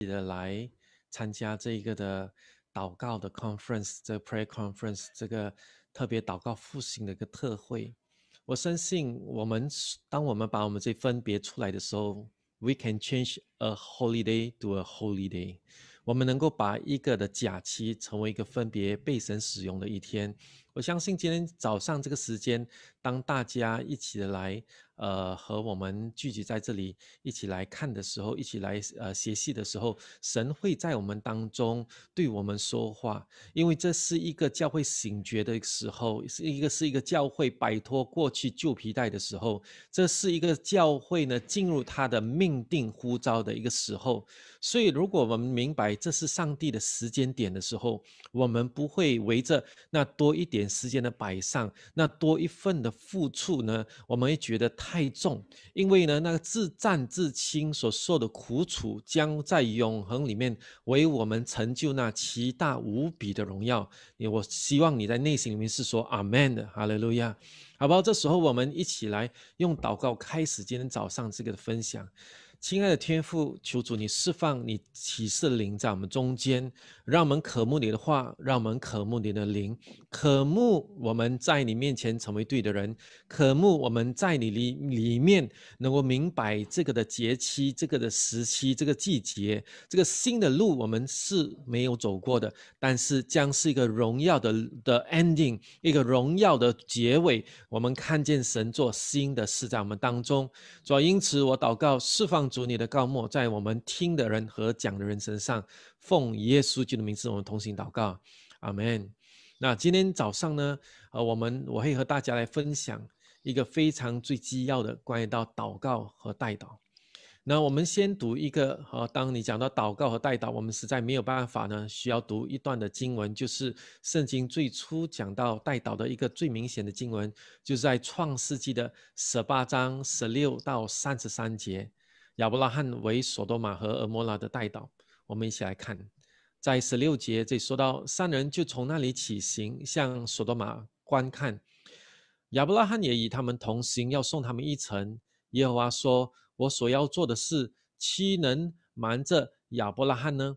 一得的来参加这一个的祷告的 conference，这 prayer conference 这个特别祷告复兴的一个特会。我深信，我们当我们把我们这分别出来的时候，we can change a holiday to a holy day。我们能够把一个的假期成为一个分别被神使用的一天。我相信今天早上这个时间，当大家一起的来。呃，和我们聚集在这里一起来看的时候，一起来呃学习的时候，神会在我们当中对我们说话，因为这是一个教会醒觉的时候，是一个是一个教会摆脱过去旧皮带的时候，这是一个教会呢进入他的命定呼召的一个时候。所以，如果我们明白这是上帝的时间点的时候，我们不会围着那多一点时间的摆上，那多一份的付出呢，我们会觉得太重，因为呢，那个自战自清所受的苦楚，将在永恒里面为我们成就那奇大无比的荣耀。我希望你在内心里面是说阿门的，哈利路亚，好不好？这时候我们一起来用祷告开始今天早上这个分享。亲爱的天父，求主你释放你启示灵在我们中间，让我们渴慕你的话，让我们渴慕你的灵，渴慕我们在你面前成为对的人，渴慕我们在你里里面能够明白这个的节期，这个的时期，这个季节，这个新的路我们是没有走过的，但是将是一个荣耀的的 ending，一个荣耀的结尾。我们看见神做新的事在我们当中。主要因此我祷告释放。主你的告莫在我们听的人和讲的人身上，奉耶稣基督的名，我们同行祷告，阿门。那今天早上呢？呃，我们我会和大家来分享一个非常最基要的，关于到祷告和代祷。那我们先读一个。呃，当你讲到祷告和代祷，我们实在没有办法呢，需要读一段的经文，就是圣经最初讲到代祷的一个最明显的经文，就是在创世纪的十八章十六到三十三节。亚伯拉罕为所多玛和俄摩拉的代祷，我们一起来看，在十六节这里说到，三人就从那里起行，向所多玛观看。亚伯拉罕也与他们同行，要送他们一程。耶和华说：“我所要做的事，岂能瞒着亚伯拉罕呢？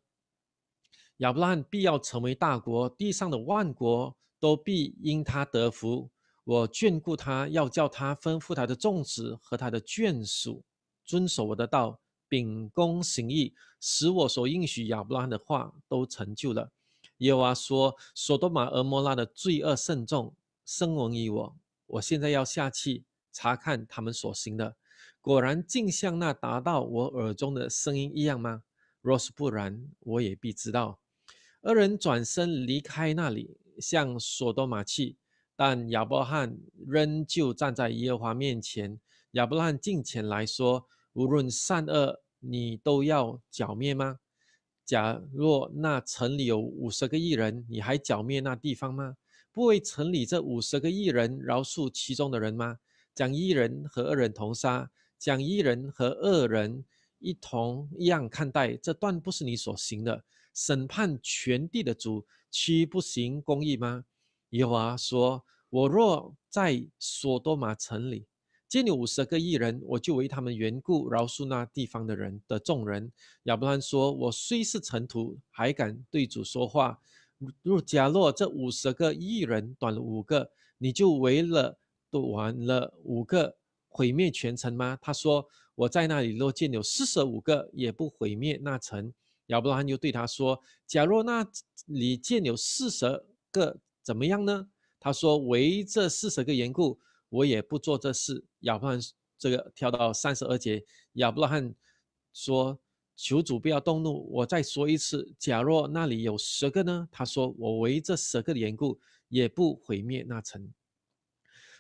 亚伯拉罕必要成为大国，地上的万国都必因他得福。我眷顾他，要叫他吩咐他的种植和他的眷属。”遵守我的道，秉公行义，使我所应许亚伯拉罕的话都成就了。耶和华说：“所多玛和摩拉的罪恶甚重，生闻于我。我现在要下去查看他们所行的。果然竟像那达到我耳中的声音一样吗？若是不然，我也必知道。”二人转身离开那里，向所多玛去。但亚伯拉罕仍旧站在耶和华面前。亚伯拉罕近前来说。无论善恶，你都要剿灭吗？假若那城里有五十个艺人，你还剿灭那地方吗？不为城里这五十个艺人饶恕其中的人吗？将一人和恶人同杀，将一人和恶人一同一样看待，这段不是你所行的。审判全地的主，岂不行公义吗？和华说我若在所多玛城里。见你五十个异人，我就为他们缘故饶恕那地方的人的众人。亚伯拉罕说：“我虽是尘土，还敢对主说话。若假若这五十个异人短了五个，你就为了短了五个毁灭全城吗？”他说：“我在那里若见有四十五个，也不毁灭那城。”亚伯拉罕又对他说：“假若那里见有四十个，怎么样呢？”他说：“为这四十个缘故。”我也不做这事，亚伯拉罕这个跳到三十二节，亚伯拉罕说：“求主不要动怒，我再说一次，假若那里有十个呢？”他说：“我为这十个的缘故，也不毁灭那城。”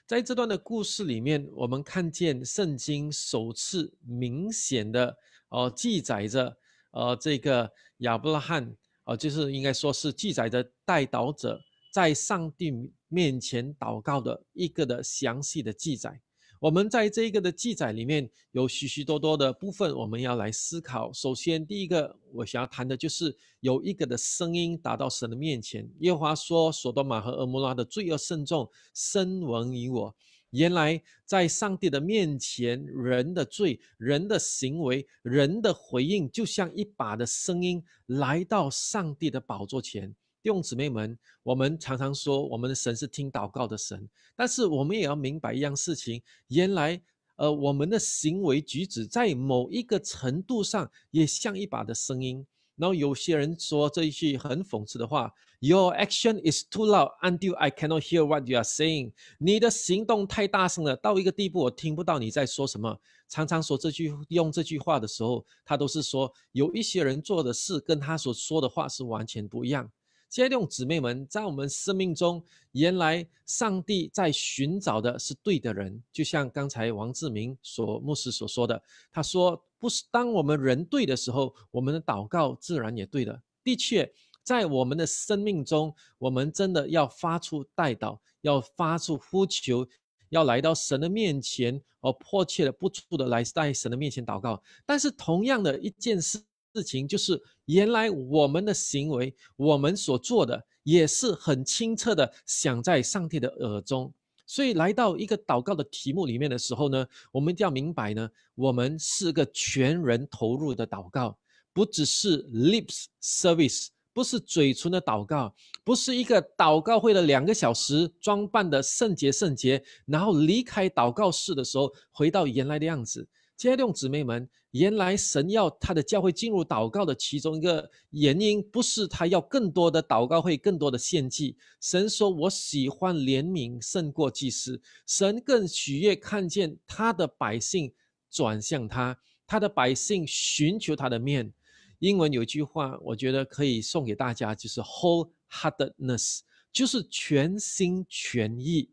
在这段的故事里面，我们看见圣经首次明显的哦记载着，呃，这个亚伯拉罕哦，就是应该说是记载的代祷者。在上帝面前祷告的一个的详细的记载，我们在这一个的记载里面有许许多多的部分，我们要来思考。首先，第一个我想要谈的就是有一个的声音打到神的面前。耶和华说：“索多玛和蛾摩拉的罪恶甚重，深闻于我。”原来在上帝的面前，人的罪、人的行为、人的回应，就像一把的声音来到上帝的宝座前。弟兄姊妹们，我们常常说我们的神是听祷告的神，但是我们也要明白一样事情：原来，呃，我们的行为举止在某一个程度上也像一把的声音。然后有些人说这一句很讽刺的话：“Your action is too loud until I cannot hear what you are saying。”你的行动太大声了，到一个地步，我听不到你在说什么。常常说这句用这句话的时候，他都是说有一些人做的事跟他所说的话是完全不一样。接用姊妹们，在我们生命中，原来上帝在寻找的是对的人。就像刚才王志明所牧师所说的，他说：“不是当我们人对的时候，我们的祷告自然也对的。”的确，在我们的生命中，我们真的要发出代祷，要发出呼求，要来到神的面前，而迫切的、不住的来在神的面前祷告。但是，同样的一件事。事情就是，原来我们的行为，我们所做的，也是很清澈的，响在上帝的耳中。所以来到一个祷告的题目里面的时候呢，我们一定要明白呢，我们是个全人投入的祷告，不只是 lips service，不是嘴唇的祷告，不是一个祷告会的两个小时装扮的圣洁圣洁，然后离开祷告室的时候，回到原来的样子。家中姊妹们，原来神要他的教会进入祷告的其中一个原因，不是他要更多的祷告会、更多的献祭。神说：“我喜欢怜悯胜过祭司。”神更喜悦看见他的百姓转向他，他的百姓寻求他的面。英文有句话，我觉得可以送给大家，就是 “wholeheartedness”，就是全心全意。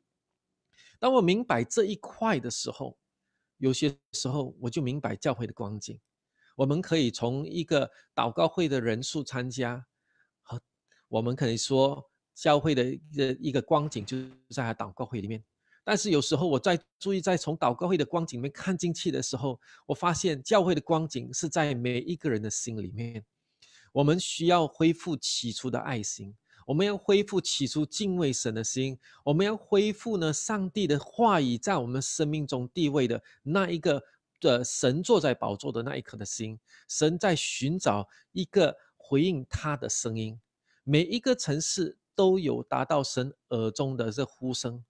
当我明白这一块的时候。有些时候，我就明白教会的光景。我们可以从一个祷告会的人数参加，和我们可以说教会的一个一个光景就在祷告会里面。但是有时候我在注意，在从祷告会的光景里面看进去的时候，我发现教会的光景是在每一个人的心里面。我们需要恢复起初的爱心。我们要恢复起初敬畏神的心，我们要恢复呢，上帝的话语在我们生命中地位的那一个的神坐在宝座的那一刻的心。神在寻找一个回应他的声音，每一个城市都有达到神耳中的这呼声。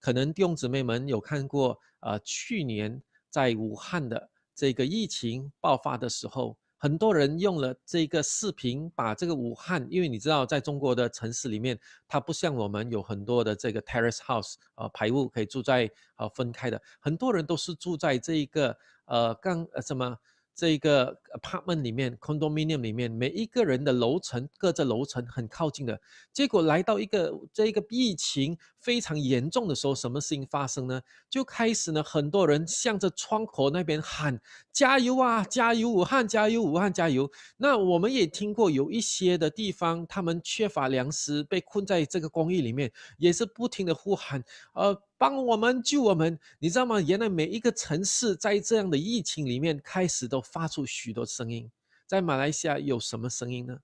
可能弟兄姊妹们有看过啊，去年在武汉的这个疫情爆发的时候。很多人用了这个视频，把这个武汉，因为你知道，在中国的城市里面，它不像我们有很多的这个 terrace house 啊，排屋可以住在啊分开的，很多人都是住在这一个呃，刚呃什么。这个 apartment 里面，condominium 里面，每一个人的楼层，各自楼层很靠近的。结果来到一个，这一个疫情非常严重的时候，什么事情发生呢？就开始呢，很多人向着窗口那边喊：“加油啊，加油，武汉，加油，武汉，加油！”那我们也听过有一些的地方，他们缺乏粮食，被困在这个公寓里面，也是不停的呼喊：“呃。”帮我们救我们，你知道吗？原来每一个城市在这样的疫情里面，开始都发出许多声音。在马来西亚有什么声音呢？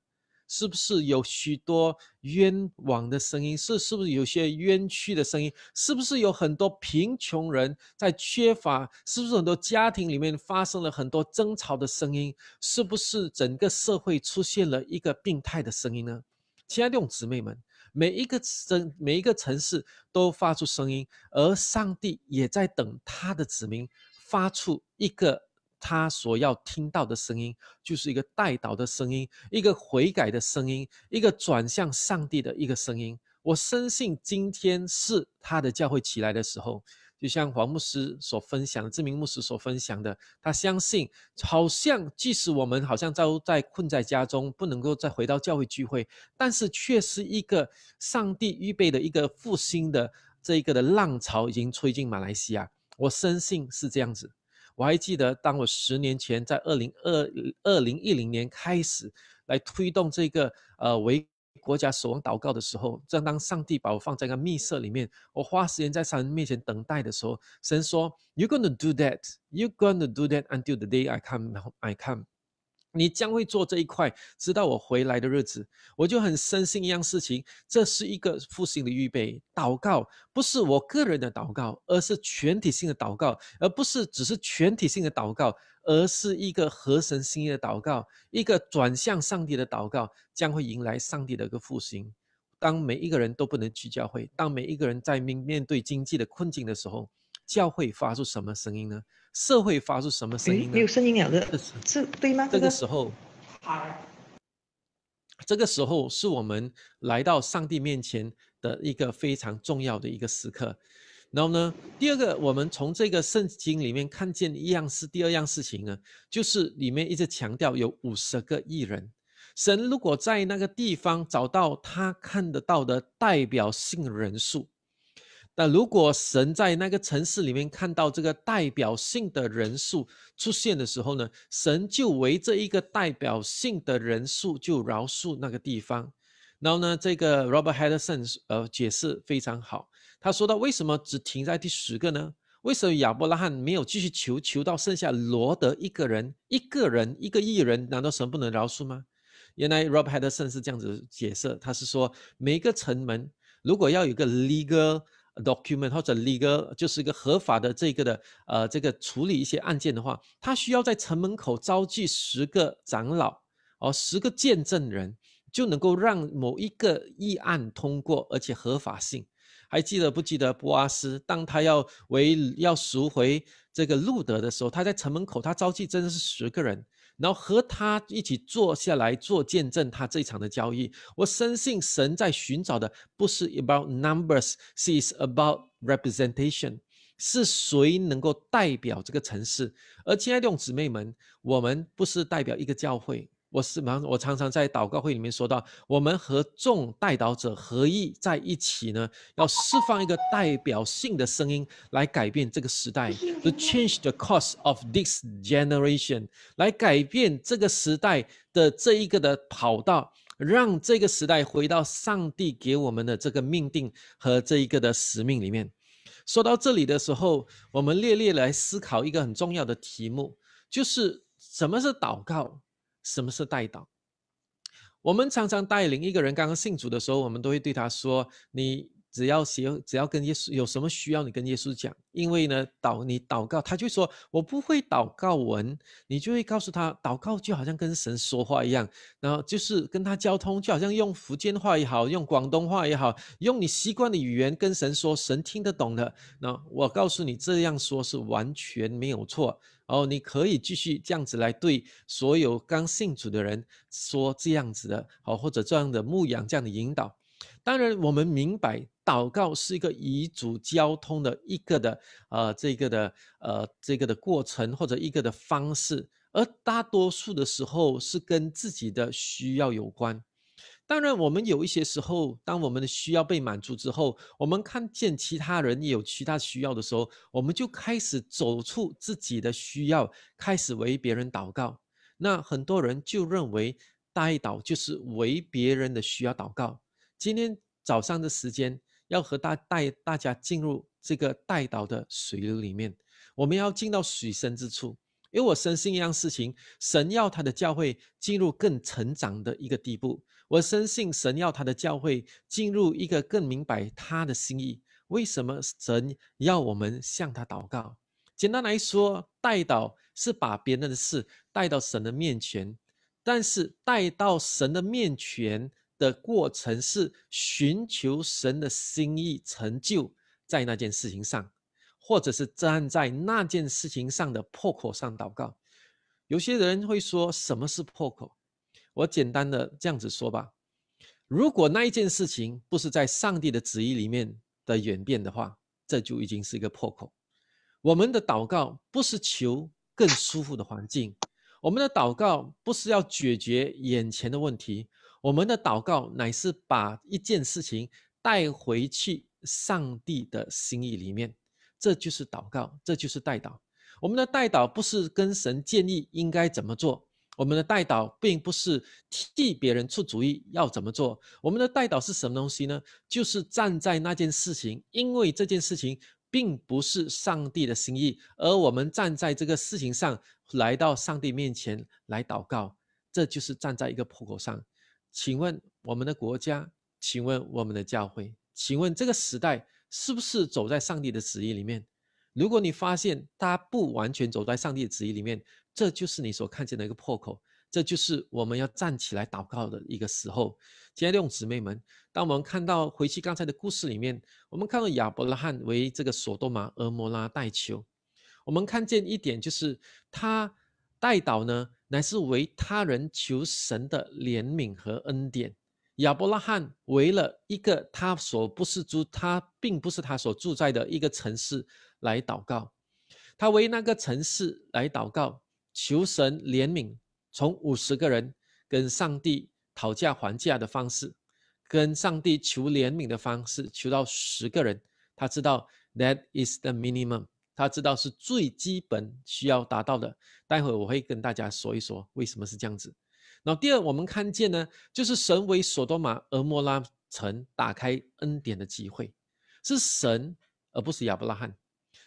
是不是有许多冤枉的声音？是是不是有些冤屈的声音？是不是有很多贫穷人在缺乏？是不是很多家庭里面发生了很多争吵的声音？是不是整个社会出现了一个病态的声音呢？亲爱的弟兄姊妹们。每一个城，每一个城市都发出声音，而上帝也在等他的子民发出一个他所要听到的声音，就是一个带导的声音，一个悔改的声音，一个转向上帝的一个声音。我深信今天是他的教会起来的时候。就像黄牧师所分享的，知名牧师所分享的，他相信，好像即使我们好像都在困在家中，不能够再回到教会聚会，但是却是一个上帝预备的一个复兴的这一个的浪潮已经吹进马来西亚。我深信是这样子。我还记得，当我十年前在二零二二零一零年开始来推动这个呃维。国家守望祷告的时候，正当上帝把我放在一个密室里面，我花时间在神面前等待的时候，神说：“You're gonna do that. You're gonna do that until the day I come. I come.” 你将会做这一块，直到我回来的日子。我就很深信一样事情，这是一个复兴的预备。祷告不是我个人的祷告，而是全体性的祷告，而不是只是全体性的祷告。而是一个合神心意的祷告，一个转向上帝的祷告，将会迎来上帝的一个复兴。当每一个人都不能去教会，当每一个人在面面对经济的困境的时候，教会发出什么声音呢？社会发出什么声音呢？没有声音了的，是对吗？这个时候，好，这个时候是我们来到上帝面前的一个非常重要的一个时刻。然后呢，第二个，我们从这个圣经里面看见一样事，第二样事情呢，就是里面一直强调有五十个艺人。神如果在那个地方找到他看得到的代表性人数，那如果神在那个城市里面看到这个代表性的人数出现的时候呢，神就为这一个代表性的人数就饶恕那个地方。然后呢，这个 Robert Henderson 呃解释非常好。他说到：“为什么只停在第十个呢？为什么亚伯拉罕没有继续求求到剩下罗德一个人、一个人、一个艺人？难道神不能饶恕吗？”原来 Rob Henderson 是这样子解释，他是说，每一个城门如果要有个 legal document 或者 legal 就是一个合法的这个的呃这个处理一些案件的话，他需要在城门口召集十个长老，哦，十个见证人就能够让某一个议案通过，而且合法性。还记得不记得波阿斯？当他要为要赎回这个路德的时候，他在城门口，他召集真的是十个人，然后和他一起坐下来做见证，他这场的交易。我深信神在寻找的不是 about numbers，是 about representation，是谁能够代表这个城市？而亲爱的姊妹们，我们不是代表一个教会。我是常我常常在祷告会里面说到，我们和众代祷者合一在一起呢，要释放一个代表性的声音来改变这个时代，to change the course of this generation，来改变这个时代的这一个的跑道，让这个时代回到上帝给我们的这个命定和这一个的使命里面。说到这里的时候，我们列列来思考一个很重要的题目，就是什么是祷告？什么是代祷？我们常常带领一个人刚刚信主的时候，我们都会对他说：“你只要写，只要跟耶稣有什么需要，你跟耶稣讲。因为呢，祷你祷告，他就说我不会祷告文，你就会告诉他，祷告就好像跟神说话一样，然后就是跟他交通，就好像用福建话也好，用广东话也好，用你习惯的语言跟神说，神听得懂的。那我告诉你，这样说是完全没有错。”哦，你可以继续这样子来对所有刚信主的人说这样子的，好，或者这样的牧养、这样的引导。当然，我们明白，祷告是一个遗嘱交通的一个的，呃，这个的，呃，这个的过程或者一个的方式，而大多数的时候是跟自己的需要有关。当然，我们有一些时候，当我们的需要被满足之后，我们看见其他人有其他需要的时候，我们就开始走出自己的需要，开始为别人祷告。那很多人就认为代祷就是为别人的需要祷告。今天早上的时间，要和大带大家进入这个代祷的水流里面，我们要进到水深之处，因为我深信一样事情，神要他的教会进入更成长的一个地步。我深信神要他的教会进入一个更明白他的心意。为什么神要我们向他祷告？简单来说，带祷是把别人的事带到神的面前，但是带到神的面前的过程是寻求神的心意成就在那件事情上，或者是站在那件事情上的破口上祷告。有些人会说，什么是破口？我简单的这样子说吧，如果那一件事情不是在上帝的旨意里面的演变的话，这就已经是一个破口。我们的祷告不是求更舒服的环境，我们的祷告不是要解决眼前的问题，我们的祷告乃是把一件事情带回去上帝的心意里面，这就是祷告，这就是代祷。我们的代祷不是跟神建议应该怎么做。我们的代祷并不是替别人出主意要怎么做，我们的代祷是什么东西呢？就是站在那件事情，因为这件事情并不是上帝的心意，而我们站在这个事情上来到上帝面前来祷告，这就是站在一个破口上。请问我们的国家，请问我们的教会，请问这个时代是不是走在上帝的旨意里面？如果你发现它不完全走在上帝的旨意里面，这就是你所看见的一个破口，这就是我们要站起来祷告的一个时候。亲爱的兄姊妹们，当我们看到回去刚才的故事里面，我们看到亚伯拉罕为这个索多玛、俄摩拉代求，我们看见一点就是他代祷呢，乃是为他人求神的怜悯和恩典。亚伯拉罕为了一个他所不是住，他并不是他所住在的一个城市来祷告，他为那个城市来祷告。求神怜悯，从五十个人跟上帝讨价还价的方式，跟上帝求怜悯的方式，求到十个人，他知道 that is the minimum，他知道是最基本需要达到的。待会我会跟大家说一说为什么是这样子。那第二，我们看见呢，就是神为索多玛、俄莫拉城打开恩典的机会，是神而不是亚伯拉罕。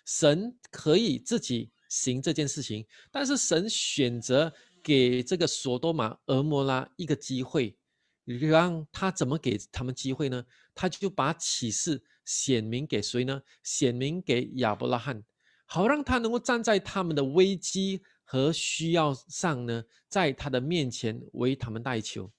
神可以自己。行这件事情，但是神选择给这个索多玛、俄摩拉一个机会，让他怎么给他们机会呢？他就把启示显明给谁呢？显明给亚伯拉罕，好让他能够站在他们的危机和需要上呢，在他的面前为他们代求。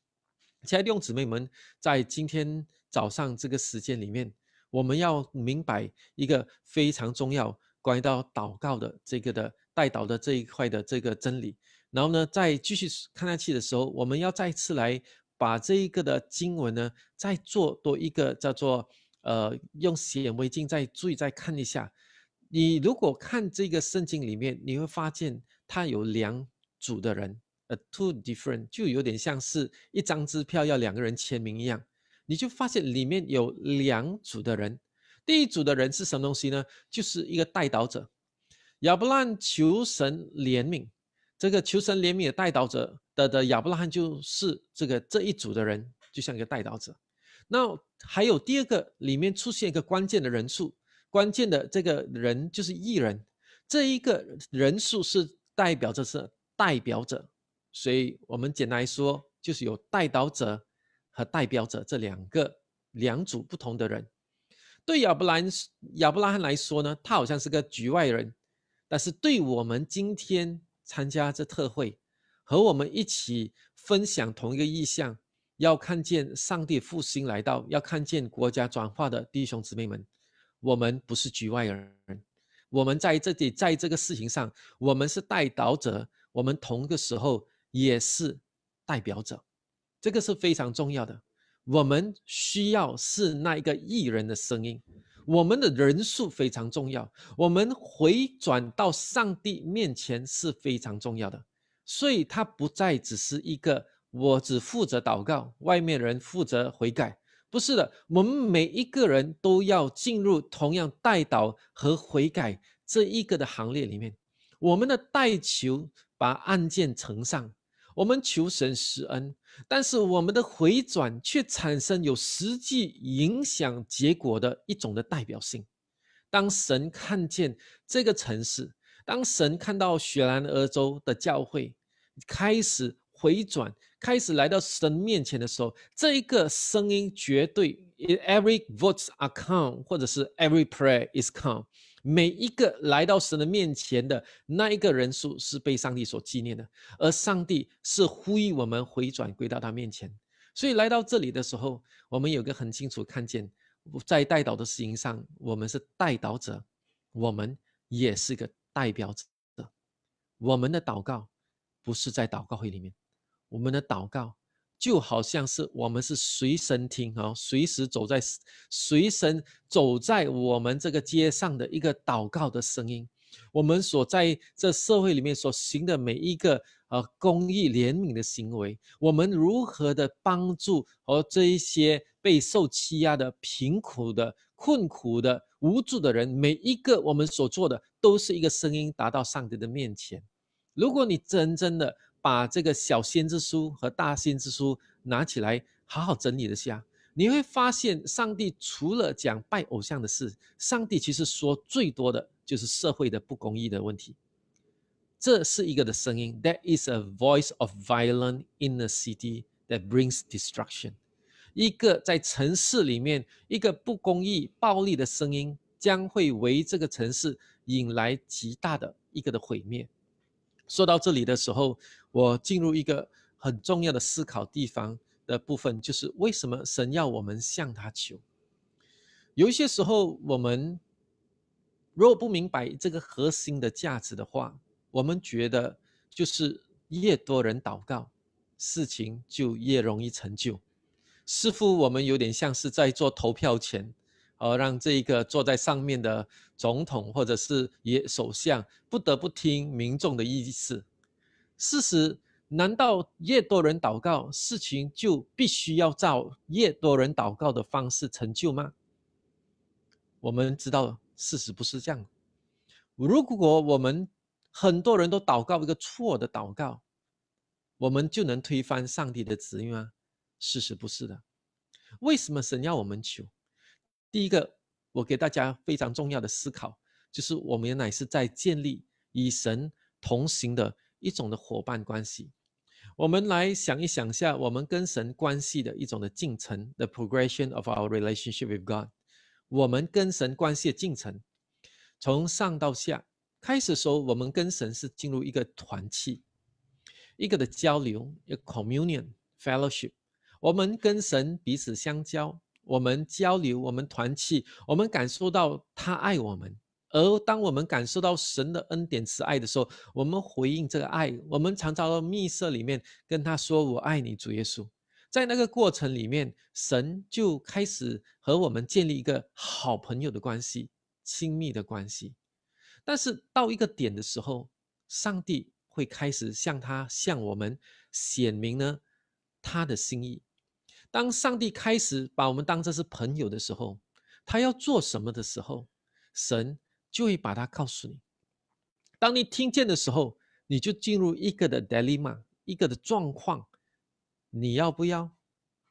亲爱的弟兄姊妹们，在今天早上这个时间里面，我们要明白一个非常重要。关于到祷告的这个的代祷的这一块的这个真理，然后呢，再继续看下去的时候，我们要再次来把这一个的经文呢，再做多一个叫做呃，用显微镜再注意再看一下。你如果看这个圣经里面，你会发现它有两组的人，呃，two different，就有点像是一张支票要两个人签名一样，你就发现里面有两组的人。第一组的人是什么东西呢？就是一个代导者，亚伯拉罕求神怜悯，这个求神怜悯的代导者的的亚伯拉罕就是这个这一组的人，就像一个代导者。那还有第二个里面出现一个关键的人数，关键的这个人就是一人，这一个人数是代表着是代表者，所以我们简单来说就是有代导者和代表者这两个两组不同的人。对亚伯兰、亚伯拉罕来说呢，他好像是个局外人，但是对我们今天参加这特会，和我们一起分享同一个意向，要看见上帝复兴来到，要看见国家转化的弟兄姊妹们，我们不是局外人，我们在这里，在这个事情上，我们是代导者，我们同个时候也是代表者，这个是非常重要的。我们需要是那一个艺人的声音，我们的人数非常重要，我们回转到上帝面前是非常重要的，所以他不再只是一个我只负责祷告，外面人负责悔改，不是的，我们每一个人都要进入同样代祷和悔改这一个的行列里面，我们的代求把案件呈上。我们求神施恩，但是我们的回转却产生有实际影响结果的一种的代表性。当神看见这个城市，当神看到雪兰莪州的教会开始回转，开始来到神面前的时候，这一个声音绝对，every vote a s count，或者是 every prayer is count。每一个来到神的面前的那一个人数是被上帝所纪念的，而上帝是呼吁我们回转归到他面前。所以来到这里的时候，我们有个很清楚看见，在代祷的事情上，我们是代祷者，我们也是个代表者。我们的祷告不是在祷告会里面，我们的祷告。就好像是我们是随身听啊，随时走在随身走在我们这个街上的一个祷告的声音。我们所在这社会里面所行的每一个呃公益怜悯的行为，我们如何的帮助和这一些被受欺压的、贫苦的、困苦的、无助的人，每一个我们所做的都是一个声音达到上帝的面前。如果你真正的。把这个小先知书和大先知书拿起来，好好整理一下，你会发现，上帝除了讲拜偶像的事，上帝其实说最多的就是社会的不公义的问题。这是一个的声音，That is a voice of violence in the city that brings destruction。一个在城市里面，一个不公义、暴力的声音，将会为这个城市引来极大的一个的毁灭。说到这里的时候。我进入一个很重要的思考地方的部分，就是为什么神要我们向他求？有一些时候，我们如果不明白这个核心的价值的话，我们觉得就是越多人祷告，事情就越容易成就。似乎我们有点像是在做投票前，哦，让这一个坐在上面的总统或者是也首相不得不听民众的意思。事实难道越多人祷告，事情就必须要照越多人祷告的方式成就吗？我们知道事实不是这样。如果我们很多人都祷告一个错的祷告，我们就能推翻上帝的旨意吗？事实不是的。为什么神要我们求？第一个，我给大家非常重要的思考，就是我们原来是在建立与神同行的。一种的伙伴关系，我们来想一想下，我们跟神关系的一种的进程，the progression of our relationship with God，我们跟神关系的进程，从上到下，开始说，我们跟神是进入一个团契，一个的交流个 communion fellowship，我们跟神彼此相交，我们交流，我们团契，我们感受到他爱我们。而当我们感受到神的恩典慈爱的时候，我们回应这个爱，我们常常到密室里面跟他说：“我爱你，主耶稣。”在那个过程里面，神就开始和我们建立一个好朋友的关系，亲密的关系。但是到一个点的时候，上帝会开始向他向我们显明呢他的心意。当上帝开始把我们当成是朋友的时候，他要做什么的时候，神。就会把它告诉你。当你听见的时候，你就进入一个的 dilemma，一个的状况。你要不要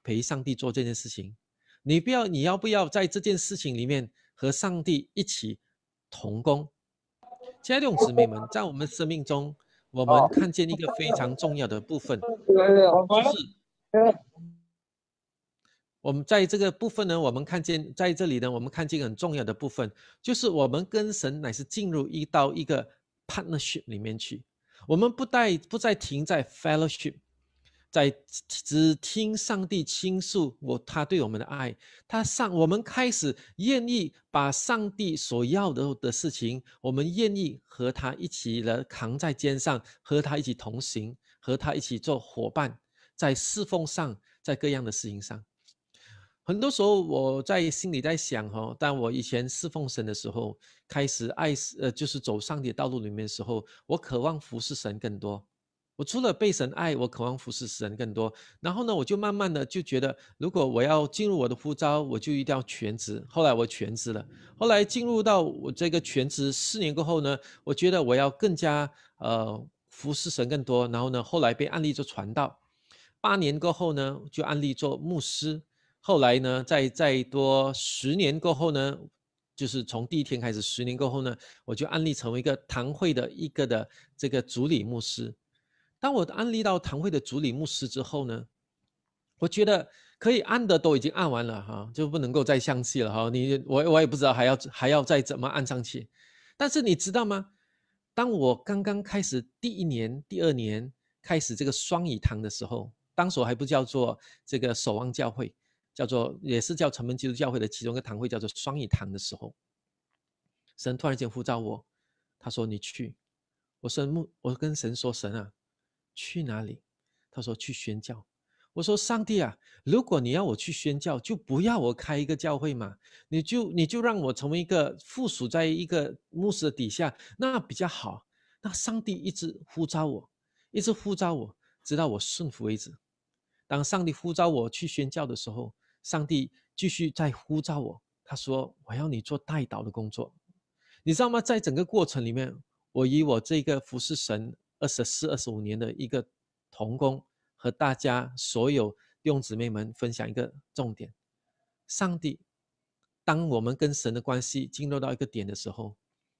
陪上帝做这件事情？你不要，你要不要在这件事情里面和上帝一起同工？亲爱的弟兄姊妹们，在我们生命中，我们看见一个非常重要的部分。就是。我们在这个部分呢，我们看见在这里呢，我们看见很重要的部分，就是我们跟神乃是进入一到一个 partnership 里面去。我们不带不再停在 fellowship，在只听上帝倾诉我他对我们的爱，他上我们开始愿意把上帝所要的的事情，我们愿意和他一起来扛在肩上，和他一起同行，和他一起做伙伴，在侍奉上，在各样的事情上。很多时候我在心里在想哈，但我以前侍奉神的时候，开始爱呃就是走上帝道路里面的时候，我渴望服侍神更多。我除了被神爱，我渴望服侍神更多。然后呢，我就慢慢的就觉得，如果我要进入我的呼召，我就一定要全职。后来我全职了，后来进入到我这个全职四年过后呢，我觉得我要更加呃服侍神更多。然后呢，后来被案例做传道，八年过后呢，就案例做牧师。后来呢，再再多十年过后呢，就是从第一天开始，十年过后呢，我就安利成为一个堂会的一个的这个主理牧师。当我安利到堂会的主理牧师之后呢，我觉得可以按的都已经按完了哈，就不能够再向上去了哈。你我我也不知道还要还要再怎么按上去。但是你知道吗？当我刚刚开始第一年、第二年开始这个双语堂的时候，当时还不叫做这个守望教会。叫做也是叫城门基督教会的其中一个堂会，叫做双语堂的时候，神突然间呼召我，他说：“你去。”我说：“木，我跟神说，神啊，去哪里？”他说：“去宣教。”我说：“上帝啊，如果你要我去宣教，就不要我开一个教会嘛，你就你就让我成为一个附属在一个牧师的底下，那比较好。”那上帝一直呼召我，一直呼召我，直到我顺服为止。当上帝呼召我去宣教的时候，上帝继续在呼召我。他说：“我要你做代祷的工作，你知道吗？”在整个过程里面，我以我这个服侍神二十四、二十五年的一个童工，和大家所有弟兄姊妹们分享一个重点：上帝，当我们跟神的关系进入到一个点的时候，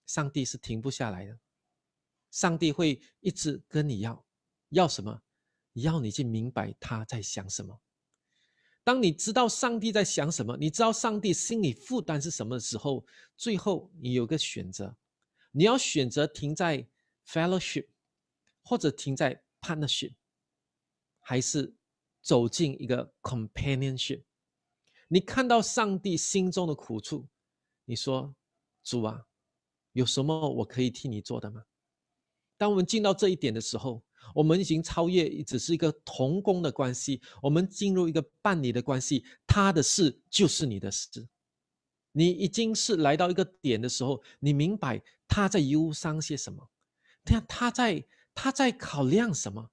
上帝是停不下来的。上帝会一直跟你要，要什么？要你去明白他在想什么。当你知道上帝在想什么，你知道上帝心里负担是什么的时候，最后你有个选择，你要选择停在 fellowship，或者停在 p a r t n e r s h i p 还是走进一个 companionship？你看到上帝心中的苦处，你说：“主啊，有什么我可以替你做的吗？”当我们进到这一点的时候。我们已经超越只是一个同工的关系，我们进入一个伴侣的关系。他的事就是你的事。你已经是来到一个点的时候，你明白他在忧伤些什么？他他在他在考量什么？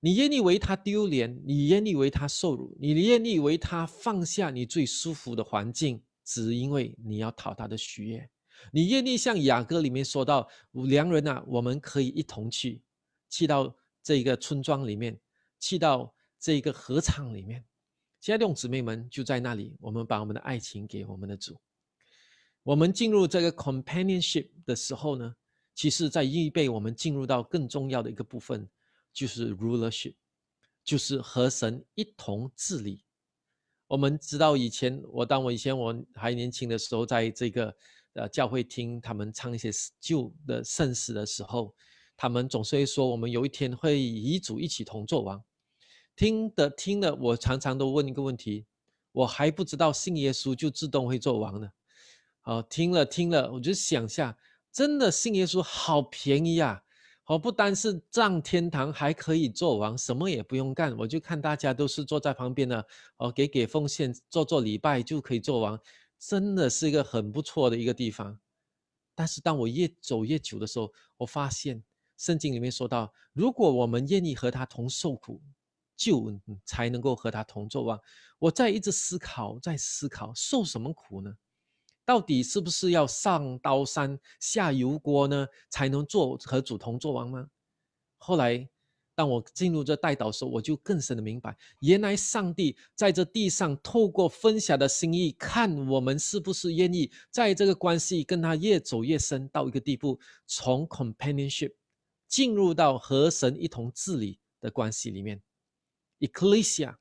你愿意为他丢脸？你愿意为他受辱？你愿意为他放下你最舒服的环境，只因为你要讨他的喜悦？你愿意像雅歌里面说到良人呐，我们可以一同去。去到这一个村庄里面，去到这一个合场里面，现在弟兄姊妹们就在那里。我们把我们的爱情给我们的主。我们进入这个 companionship 的时候呢，其实在预备我们进入到更重要的一个部分，就是 rulership，就是和神一同治理。我们知道以前我当我以前我还年轻的时候，在这个呃教会听他们唱一些旧的圣诗的时候。他们总是会说：“我们有一天会与主一起同作王。”听的听了，我常常都问一个问题：我还不知道信耶稣就自动会做王呢。好，听了听了，我就想下，真的信耶稣好便宜呀！好，不单是上天堂还可以做王，什么也不用干。我就看大家都是坐在旁边呢，哦，给给奉献，做做礼拜就可以做王，真的是一个很不错的一个地方。但是当我越走越久的时候，我发现。圣经里面说到，如果我们愿意和他同受苦，就才能够和他同作王。我在一直思考，在思考受什么苦呢？到底是不是要上刀山下油锅呢，才能做和主同作王吗？后来，当我进入这代祷时，我就更深的明白，原来上帝在这地上透过分享的心意，看我们是不是愿意在这个关系跟他越走越深，到一个地步，从 companionship。进入到和神一同治理的关系里面，Ecclesia，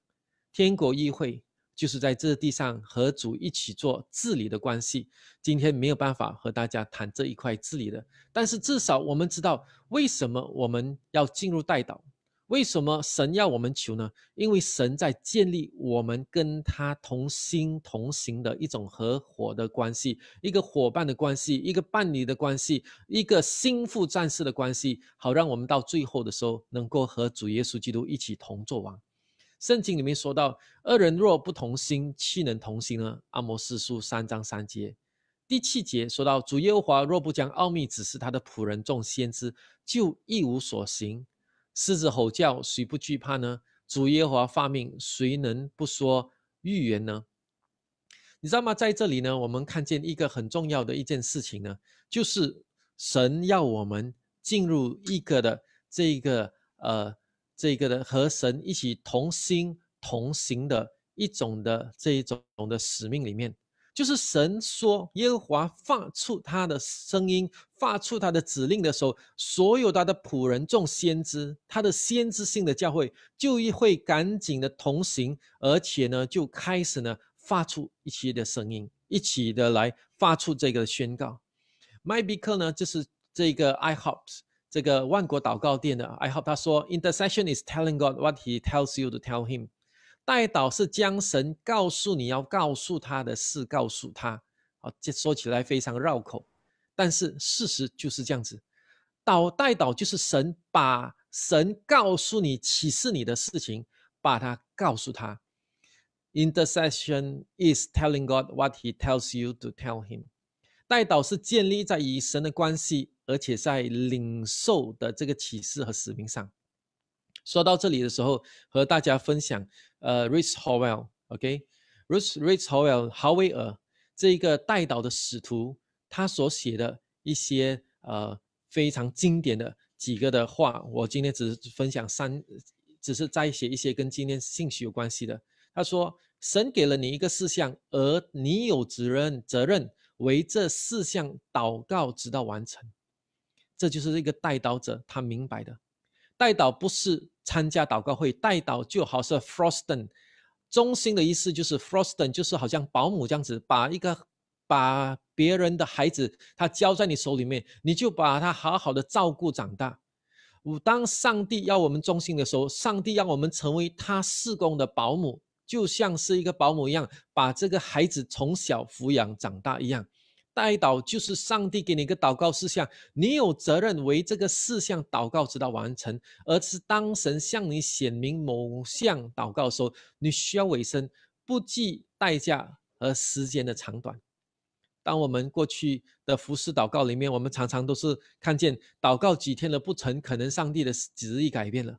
天国议会就是在这地上和主一起做治理的关系。今天没有办法和大家谈这一块治理的，但是至少我们知道为什么我们要进入代祷。为什么神要我们求呢？因为神在建立我们跟他同心同行的一种合伙的关系，一个伙伴的关系，一个伴侣的关系，一个心腹战士的关系，好让我们到最后的时候能够和主耶稣基督一起同作王。圣经里面说到：“二人若不同心，岂能同心呢？”阿摩斯书三章三节，第七节说到：“主耶和华若不将奥秘指示他的仆人众先知，就一无所行。”狮子吼叫，谁不惧怕呢？主耶和华发命，谁能不说预言呢？你知道吗？在这里呢，我们看见一个很重要的一件事情呢，就是神要我们进入一个的这个呃这个的和神一起同心同行的一种的这一种的使命里面。就是神说耶和华发出他的声音，发出他的指令的时候，所有他的仆人众先知，他的先知性的教会，就会赶紧的同行，而且呢，就开始呢，发出一些的声音，一起的来发出这个宣告。麦比克呢，就是这个 I hope 这个万国祷告殿的 I hope 他说，Intercession is telling God what He tells you to tell Him。代祷是将神告诉你要告诉他的事告诉他，啊，这说起来非常绕口，但是事实就是这样子。祷代祷就是神把神告诉你启示你的事情，把它告诉他。Intercession is telling God what He tells you to tell Him。代祷是建立在与神的关系，而且在领受的这个启示和使命上。说到这里的时候，和大家分享。呃 r i c h h o w e l l o k r i c h r i c h Howell 豪威尔这一个代祷的使徒，他所写的一些呃非常经典的几个的话，我今天只是分享三，只是摘写一些跟今天兴息有关系的。他说：“神给了你一个事项，而你有责任，责任为这事项祷告，直到完成。”这就是一个代祷者他明白的。代祷不是参加祷告会，代祷就好似 f r o s t e n 中心的意思就是 f r o s t e n 就是好像保姆这样子，把一个把别人的孩子他交在你手里面，你就把他好好的照顾长大。当上帝要我们忠心的时候，上帝让我们成为他事工的保姆，就像是一个保姆一样，把这个孩子从小抚养长大一样。代祷就是上帝给你一个祷告事项，你有责任为这个事项祷告，直到完成。而是当神向你显明某项祷告时候，你需要委身，不计代价和时间的长短。当我们过去的服侍祷告里面，我们常常都是看见祷告几天了不成，可能上帝的旨意改变了，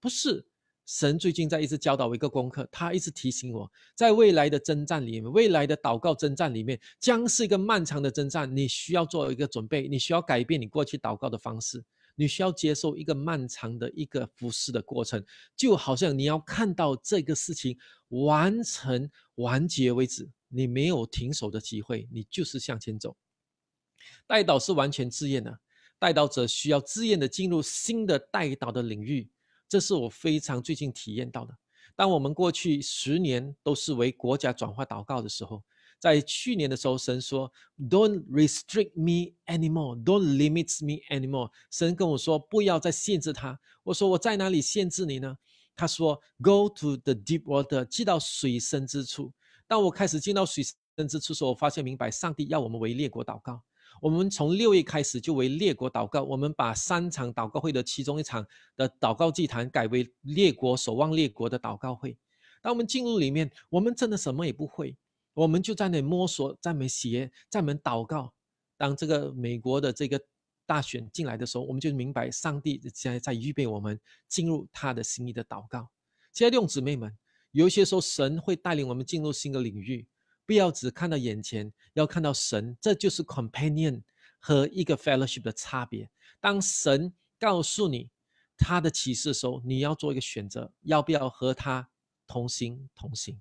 不是。神最近在一直教导我一个功课，他一直提醒我，在未来的征战里面，未来的祷告征战里面，将是一个漫长的征战。你需要做一个准备，你需要改变你过去祷告的方式，你需要接受一个漫长的一个服侍的过程，就好像你要看到这个事情完成完结为止，你没有停手的机会，你就是向前走。带导是完全自愿的，带导者需要自愿的进入新的带导的领域。这是我非常最近体验到的。当我们过去十年都是为国家转化祷告的时候，在去年的时候，神说：“Don't restrict me anymore, don't l i m i t me anymore。”神跟我说：“不要再限制他。”我说：“我在哪里限制你呢？”他说：“Go to the deep water，进到水深之处。”当我开始进到水深之处时候，我发现明白，上帝要我们为列国祷告。我们从六月开始就为列国祷告，我们把三场祷告会的其中一场的祷告祭坛改为列国守望列国的祷告会。当我们进入里面，我们真的什么也不会，我们就在那摸索、在门写，在门祷告。当这个美国的这个大选进来的时候，我们就明白上帝现在在预备我们进入他的心意的祷告。亲爱的弟兄姊妹们，有一些时候神会带领我们进入新的领域。不要只看到眼前，要看到神，这就是 companion 和一个 fellowship 的差别。当神告诉你他的启示的时候，你要做一个选择：要不要和他同行？同行。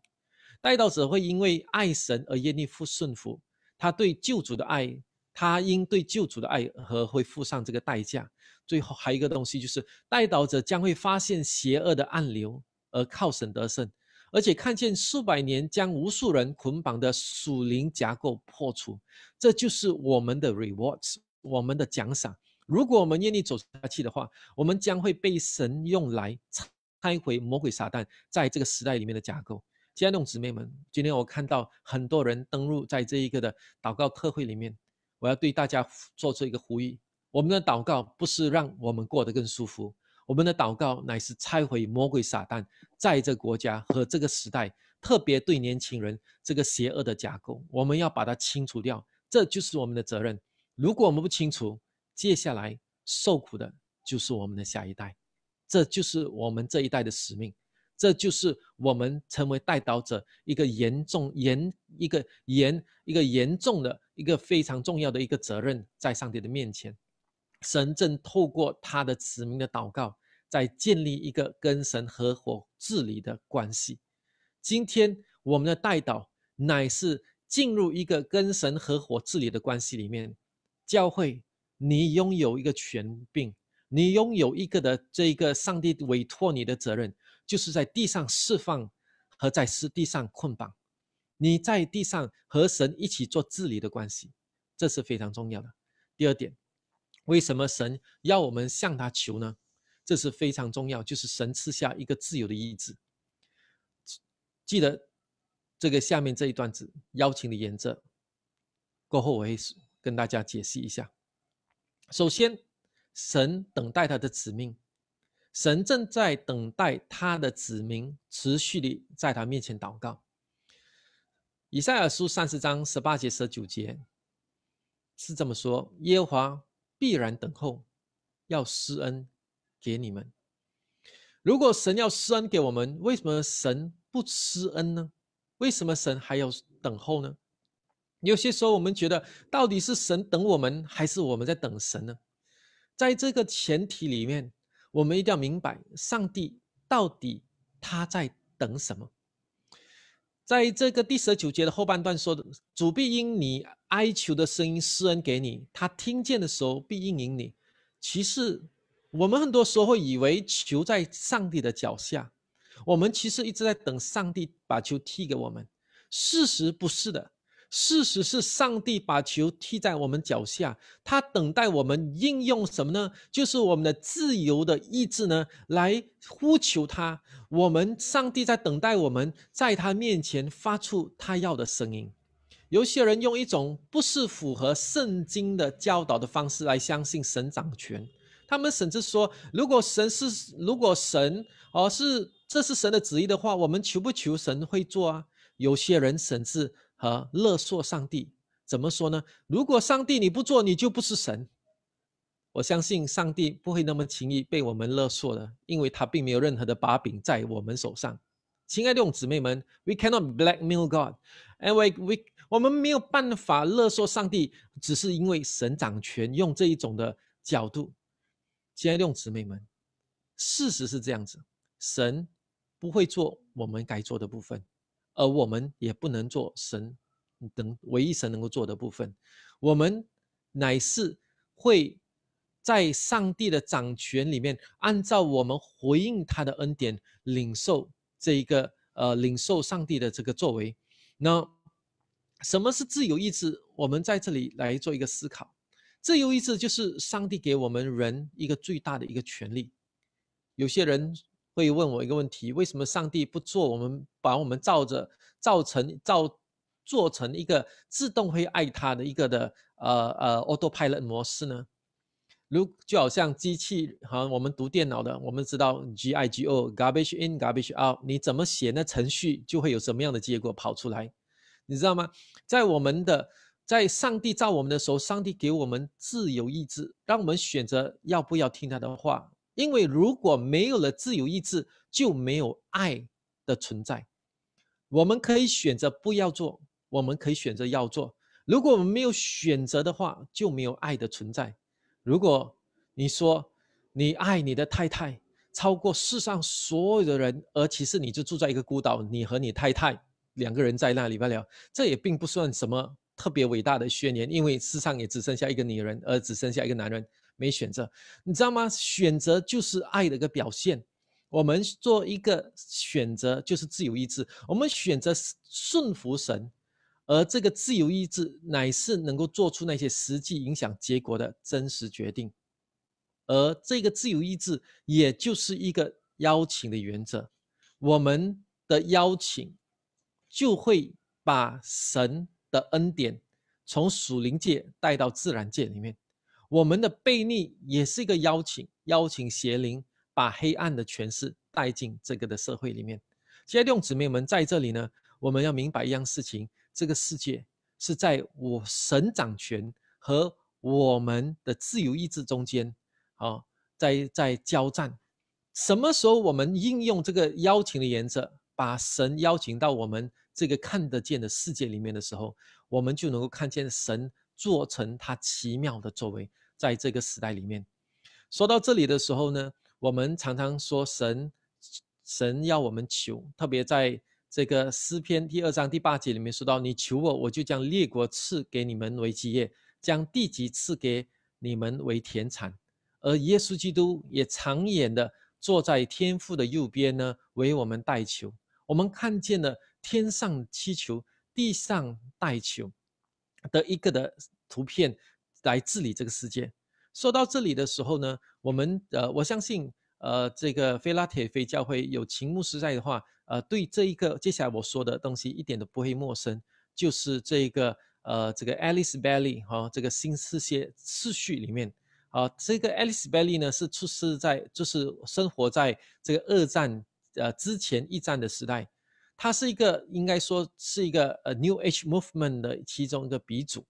带道者会因为爱神而愿意付顺服，他对救主的爱，他因对救主的爱和会付上这个代价。最后还有一个东西就是，带道者将会发现邪恶的暗流，而靠神得胜。而且看见数百年将无数人捆绑的属灵架构破除，这就是我们的 rewards，我们的奖赏。如果我们愿意走下去的话，我们将会被神用来拆毁魔鬼撒旦在这个时代里面的架构。亲爱的姊妹们，今天我看到很多人登录在这一个的祷告特会里面，我要对大家做出一个呼吁：我们的祷告不是让我们过得更舒服。我们的祷告乃是拆毁魔鬼撒旦在这国家和这个时代，特别对年轻人这个邪恶的架构，我们要把它清除掉。这就是我们的责任。如果我们不清除，接下来受苦的就是我们的下一代。这就是我们这一代的使命。这就是我们成为代导者一个严重、严一个严一个严重的一个非常重要的一个责任，在上帝的面前。神正透过他的子民的祷告，在建立一个跟神合伙治理的关系。今天我们的代祷乃是进入一个跟神合伙治理的关系里面。教会，你拥有一个权柄，你拥有一个的这一个上帝委托你的责任，就是在地上释放和在实地上捆绑。你在地上和神一起做治理的关系，这是非常重要的。第二点。为什么神要我们向他求呢？这是非常重要，就是神赐下一个自由的意志。记得这个下面这一段子邀请的原则，过后我会跟大家解释一下。首先，神等待他的子民，神正在等待他的子民持续的在他面前祷告。以赛尔书三十章十八节、十九节是这么说：耶和华。必然等候，要施恩给你们。如果神要施恩给我们，为什么神不施恩呢？为什么神还要等候呢？有些时候，我们觉得到底是神等我们，还是我们在等神呢？在这个前提里面，我们一定要明白，上帝到底他在等什么。在这个第十九节的后半段说的，主必因你哀求的声音施恩给你，他听见的时候必应允你。其实，我们很多时候以为求在上帝的脚下，我们其实一直在等上帝把球踢给我们。事实不是的。事实是，上帝把球踢在我们脚下，他等待我们应用什么呢？就是我们的自由的意志呢，来呼求他。我们上帝在等待我们，在他面前发出他要的声音。有些人用一种不是符合圣经的教导的方式来相信神掌权，他们甚至说，如果神是，如果神哦是这是神的旨意的话，我们求不求神会做啊？有些人甚至。和勒索上帝怎么说呢？如果上帝你不做，你就不是神。我相信上帝不会那么轻易被我们勒索的，因为他并没有任何的把柄在我们手上。亲爱的弟兄姊妹们，We cannot blackmail God，and we we 我们没有办法勒索上帝，只是因为神掌权，用这一种的角度。亲爱的弟兄姊妹们，事实是这样子，神不会做我们该做的部分。而我们也不能做神，能唯一神能够做的部分，我们乃是会在上帝的掌权里面，按照我们回应他的恩典，领受这一个呃，领受上帝的这个作为。那什么是自由意志？我们在这里来做一个思考。自由意志就是上帝给我们人一个最大的一个权利。有些人。会问我一个问题：为什么上帝不做我们把我们造着、造成、造、做成一个自动会爱他的一个的呃呃 autopilot 模式呢？如就好像机器，好我们读电脑的，我们知道 G I G O garbage in garbage out，你怎么写那程序，就会有什么样的结果跑出来，你知道吗？在我们的在上帝造我们的时候，上帝给我们自由意志，让我们选择要不要听他的话。因为如果没有了自由意志，就没有爱的存在。我们可以选择不要做，我们可以选择要做。如果我们没有选择的话，就没有爱的存在。如果你说你爱你的太太超过世上所有的人，而其实你就住在一个孤岛，你和你太太两个人在那里罢了，这也并不算什么特别伟大的宣言，因为世上也只剩下一个女人，而只剩下一个男人。没选择，你知道吗？选择就是爱的一个表现。我们做一个选择，就是自由意志。我们选择顺服神，而这个自由意志乃是能够做出那些实际影响结果的真实决定。而这个自由意志，也就是一个邀请的原则。我们的邀请就会把神的恩典从属灵界带到自然界里面。我们的背逆也是一个邀请，邀请邪灵把黑暗的权势带进这个的社会里面。弟兄姊妹们，在这里呢，我们要明白一样事情：这个世界是在我神掌权和我们的自由意志中间，啊，在在交战。什么时候我们应用这个邀请的原则，把神邀请到我们这个看得见的世界里面的时候，我们就能够看见神。做成他奇妙的作为，在这个时代里面。说到这里的时候呢，我们常常说神神要我们求，特别在这个诗篇第二章第八节里面说到：“你求我，我就将列国赐给你们为基业，将地级赐给你们为田产。”而耶稣基督也长远的坐在天父的右边呢，为我们代求。我们看见了天上祈求，地上代求。的一个的图片来治理这个世界。说到这里的时候呢，我们呃，我相信呃，这个菲拉铁菲教会有秦牧师在的话，呃，对这一个接下来我说的东西一点都不会陌生。就是这一个呃，这个 Alice Bailey 哈，这个新世界次序里面啊，这个 Alice Bailey 呢是出是在就是生活在这个二战呃之前一战的时代。他是一个应该说是一个呃 New Age Movement 的其中一个鼻祖，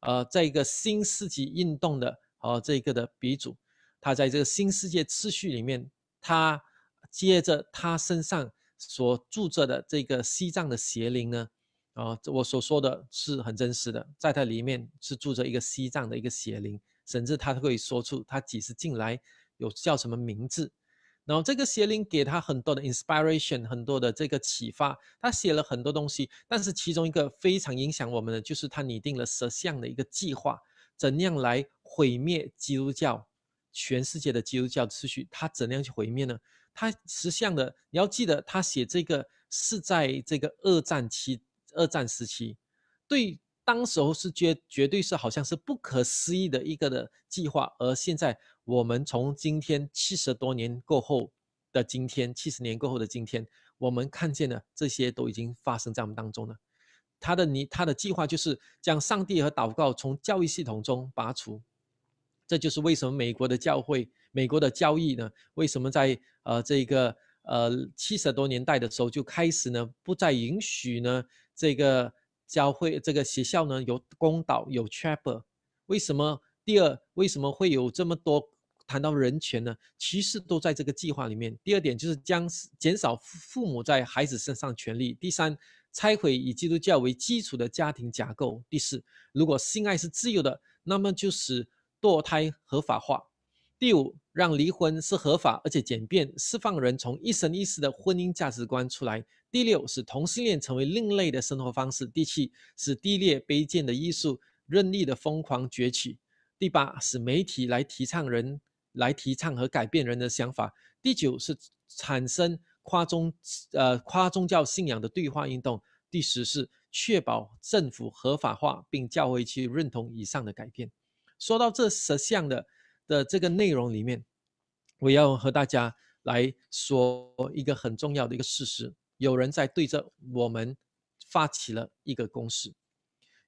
呃，在一个新世纪运动的呃这个的鼻祖，他在这个新世界秩序里面，他接着他身上所住着的这个西藏的邪灵呢，啊，我所说的是很真实的，在他里面是住着一个西藏的一个邪灵，甚至他可以说出他几时进来，有叫什么名字。然后这个邪灵给他很多的 inspiration，很多的这个启发，他写了很多东西。但是其中一个非常影响我们的，就是他拟定了十像的一个计划，怎样来毁灭基督教，全世界的基督教秩序？他怎样去毁灭呢？他石像的，你要记得，他写这个是在这个二战期、二战时期，对，当时候是绝绝对是好像是不可思议的一个的计划，而现在。我们从今天七十多年过后的今天，七十年过后的今天，我们看见了这些都已经发生在我们当中了。他的你，他的计划就是将上帝和祷告从教育系统中拔除。这就是为什么美国的教会、美国的教育呢？为什么在呃这个呃七十多年代的时候就开始呢不再允许呢这个教会、这个学校呢有公道、有 t r a p e l 为什么？第二，为什么会有这么多谈到人权呢？其实都在这个计划里面。第二点就是将减少父母在孩子身上权利。第三，拆毁以基督教为基础的家庭架构。第四，如果性爱是自由的，那么就使堕胎合法化。第五，让离婚是合法而且简便，释放人从一生一世的婚姻价值观出来。第六，使同性恋成为另类的生活方式。第七，使低劣卑贱的艺术任意的疯狂崛起。第八是媒体来提倡人来提倡和改变人的想法。第九是产生跨宗呃跨宗教信仰的对话运动。第十是确保政府合法化并教会去认同以上的改变。说到这十项的的这个内容里面，我要和大家来说一个很重要的一个事实：有人在对着我们发起了一个攻势。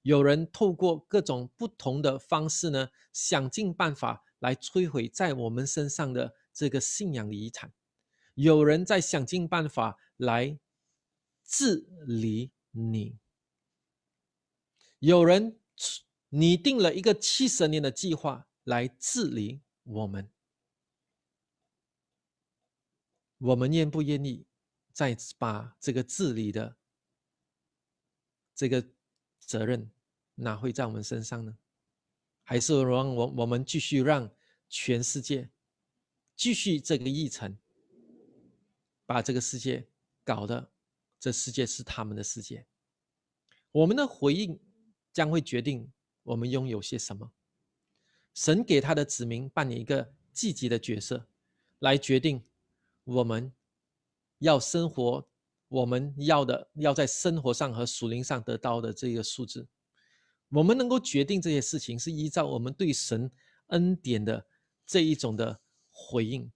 有人透过各种不同的方式呢，想尽办法来摧毁在我们身上的这个信仰的遗产。有人在想尽办法来治理你。有人拟定了一个七十年的计划来治理我们。我们愿不愿意再把这个治理的这个？责任哪会在我们身上呢？还是让我我们继续让全世界继续这个议程，把这个世界搞得这世界是他们的世界。我们的回应将会决定我们拥有些什么。神给他的子民扮演一个积极的角色，来决定我们要生活。我们要的，要在生活上和属灵上得到的这个数字。我们能够决定这些事情，是依照我们对神恩典的这一种的回应。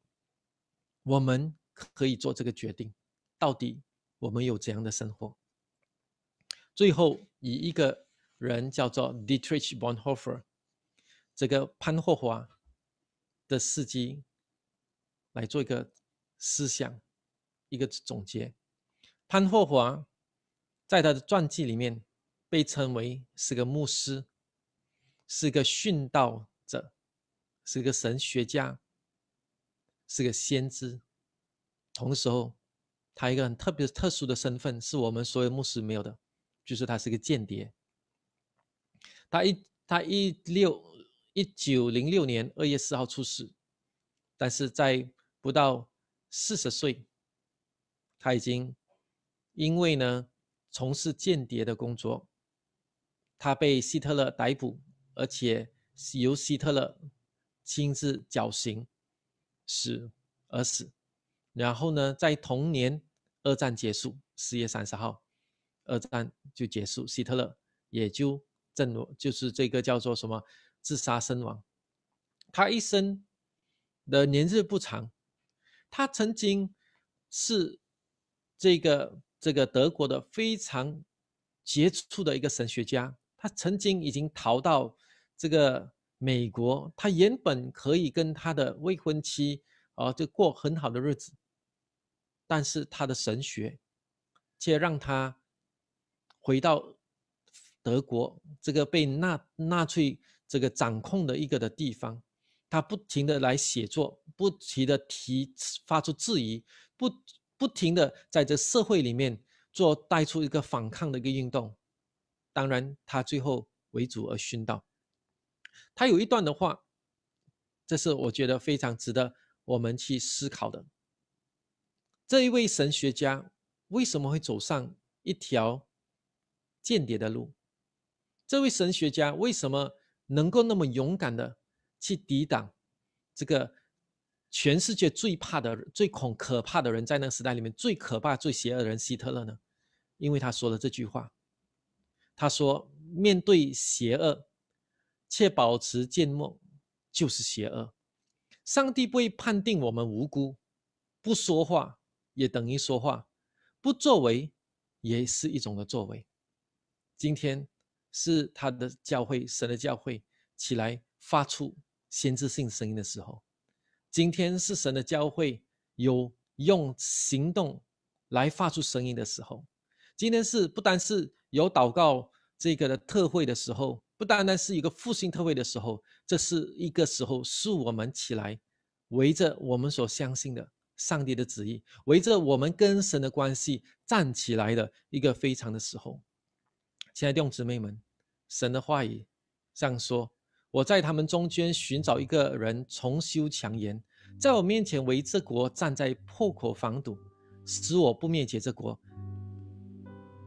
我们可以做这个决定，到底我们有怎样的生活？最后，以一个人叫做 Dietrich Bonhoeffer，这个潘霍华的事迹来做一个思想一个总结。潘霍华在他的传记里面被称为是个牧师，是个殉道者，是个神学家，是个先知。同时，候他一个很特别、特殊的身份，是我们所有牧师没有的，就说他是个间谍。他一他一六一九零六年二月四号出世，但是在不到四十岁，他已经。因为呢，从事间谍的工作，他被希特勒逮捕，而且由希特勒亲自绞刑死而死。然后呢，在同年二战结束，十月三十号，二战就结束，希特勒也就正就是这个叫做什么自杀身亡。他一生的年日不长，他曾经是这个。这个德国的非常杰出的一个神学家，他曾经已经逃到这个美国，他原本可以跟他的未婚妻啊，就过很好的日子，但是他的神学却让他回到德国这个被纳纳粹这个掌控的一个的地方，他不停的来写作，不停的提发出质疑，不。不停的在这社会里面做带出一个反抗的一个运动，当然他最后为主而殉道。他有一段的话，这是我觉得非常值得我们去思考的。这一位神学家为什么会走上一条间谍的路？这位神学家为什么能够那么勇敢的去抵挡这个？全世界最怕的、最恐可怕的人，在那个时代里面最可怕、最邪恶的人希特勒呢？因为他说了这句话，他说：“面对邪恶，且保持缄默，就是邪恶。上帝不会判定我们无辜。不说话也等于说话，不作为也是一种的作为。”今天是他的教会、神的教会起来发出先知性声音的时候。今天是神的教会有用行动来发出声音的时候。今天是不单是有祷告这个的特会的时候，不单单是一个复兴特会的时候，这是一个时候，是我们起来围着我们所相信的上帝的旨意，围着我们跟神的关系站起来的一个非常的时候。亲爱的弟兄姊妹们，神的话语这样说：“我在他们中间寻找一个人，重修强言，在我面前，为这国站在破口防堵，使我不灭绝这国。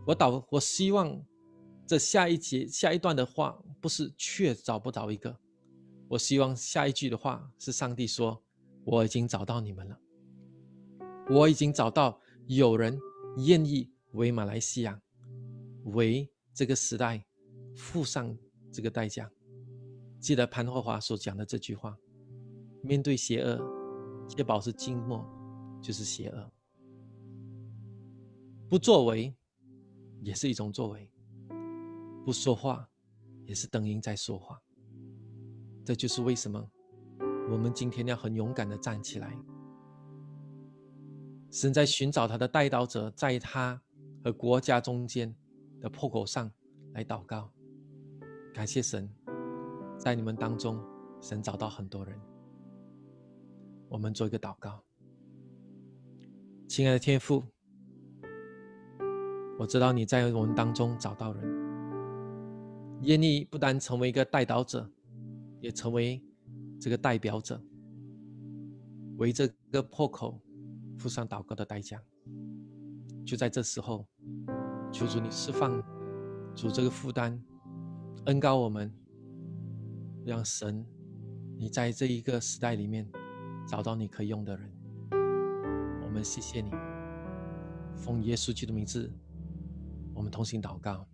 我祷，我希望这下一节下一段的话，不是却找不着一个。我希望下一句的话是上帝说：“我已经找到你们了，我已经找到有人愿意为马来西亚，为这个时代付上这个代价。”记得潘霍华所讲的这句话：面对邪恶。确保是静默，就是邪恶。不作为也是一种作为，不说话也是等于在说话。这就是为什么我们今天要很勇敢的站起来。神在寻找他的带刀者，在他和国家中间的破口上来祷告，感谢神，在你们当中，神找到很多人。我们做一个祷告，亲爱的天父，我知道你在我们当中找到人，耶利不单成为一个代祷者，也成为这个代表者，为这个破口付上祷告的代价。就在这时候，求主你释放主这个负担，恩高我们，让神你在这一个时代里面。找到你可以用的人，我们谢谢你，奉耶稣基督的名字，我们同行祷告。